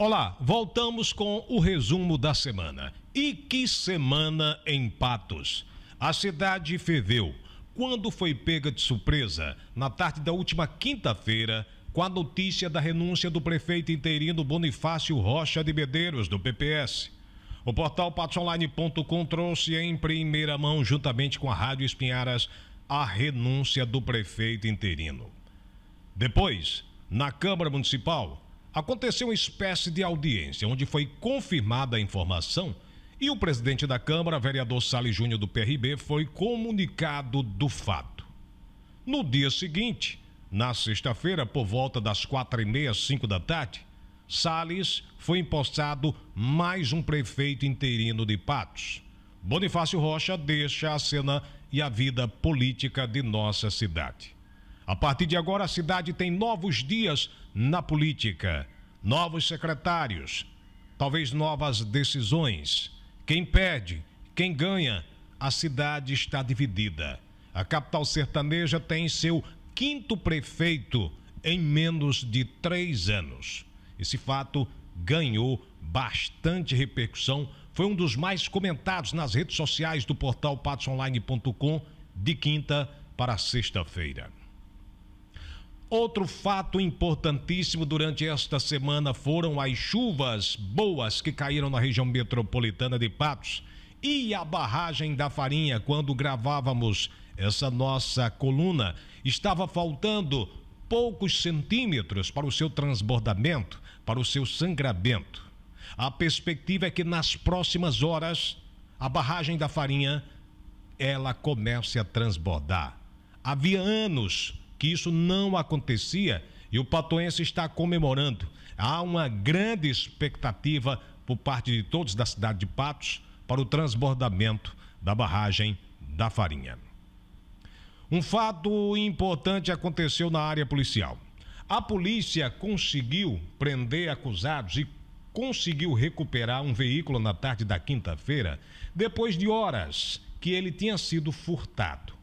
Olá, voltamos com o resumo da semana. E que semana em Patos! A cidade ferveu quando foi pega de surpresa na tarde da última quinta-feira com a notícia da renúncia do prefeito interino Bonifácio Rocha de Medeiros, do PPS. O portal patosonline.com trouxe em primeira mão, juntamente com a Rádio Espinharas, a renúncia do prefeito interino. Depois, na Câmara Municipal, aconteceu uma espécie de audiência onde foi confirmada a informação e o presidente da Câmara, vereador Salles Júnior do PRB, foi comunicado do fato. No dia seguinte, na sexta-feira, por volta das quatro e meia, cinco da tarde, Sales foi impostado mais um prefeito interino de Patos. Bonifácio Rocha deixa a cena e a vida política de nossa cidade. A partir de agora, a cidade tem novos dias na política, novos secretários, talvez novas decisões. Quem perde, quem ganha, a cidade está dividida. A capital sertaneja tem seu quinto prefeito em menos de três anos. Esse fato ganhou bastante repercussão. Foi um dos mais comentados nas redes sociais do portal patsonline.com de quinta para sexta-feira. Outro fato importantíssimo durante esta semana foram as chuvas boas que caíram na região metropolitana de Patos e a barragem da Farinha. Quando gravávamos essa nossa coluna, estava faltando poucos centímetros para o seu transbordamento, para o seu sangramento. A perspectiva é que nas próximas horas a barragem da Farinha ela comece a transbordar. Havia anos que isso não acontecia e o patoense está comemorando. Há uma grande expectativa por parte de todos da cidade de Patos para o transbordamento da barragem da Farinha. Um fato importante aconteceu na área policial. A polícia conseguiu prender acusados e conseguiu recuperar um veículo na tarde da quinta-feira, depois de horas que ele tinha sido furtado.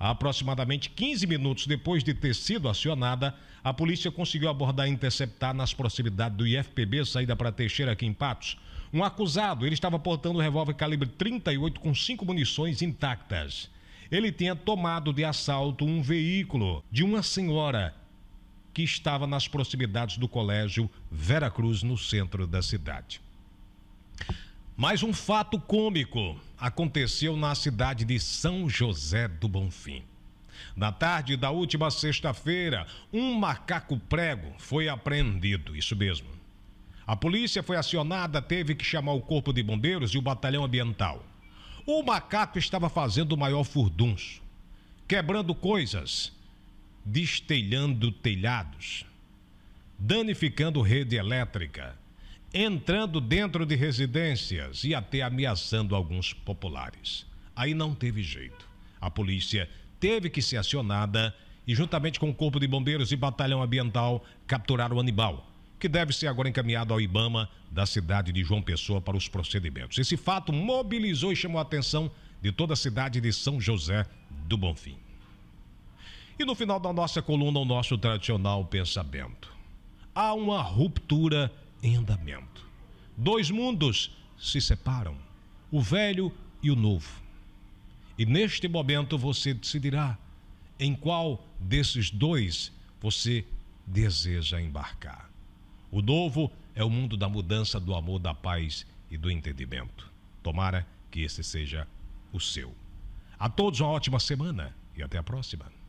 Aproximadamente 15 minutos depois de ter sido acionada, a polícia conseguiu abordar e interceptar nas proximidades do IFPB, saída para Teixeira aqui em Patos, um acusado. Ele estava portando um revólver calibre 38 com cinco munições intactas. Ele tinha tomado de assalto um veículo de uma senhora que estava nas proximidades do colégio Vera Cruz, no centro da cidade. Mas um fato cômico aconteceu na cidade de São José do Bonfim. Na tarde da última sexta-feira, um macaco prego foi apreendido, isso mesmo. A polícia foi acionada, teve que chamar o corpo de bombeiros e o batalhão ambiental. O macaco estava fazendo o maior furdunço, quebrando coisas, destelhando telhados, danificando rede elétrica, entrando dentro de residências e até ameaçando alguns populares. Aí não teve jeito. A polícia teve que ser acionada e, juntamente com o Corpo de Bombeiros e Batalhão Ambiental, capturar o animal, que deve ser agora encaminhado ao Ibama da cidade de João Pessoa para os procedimentos. Esse fato mobilizou e chamou a atenção de toda a cidade de São José do Bonfim. E no final da nossa coluna, o nosso tradicional pensamento. Há uma ruptura em andamento. Dois mundos se separam, o velho e o novo. E neste momento você decidirá em qual desses dois você deseja embarcar. O novo é o mundo da mudança, do amor, da paz e do entendimento. Tomara que esse seja o seu. A todos uma ótima semana e até a próxima.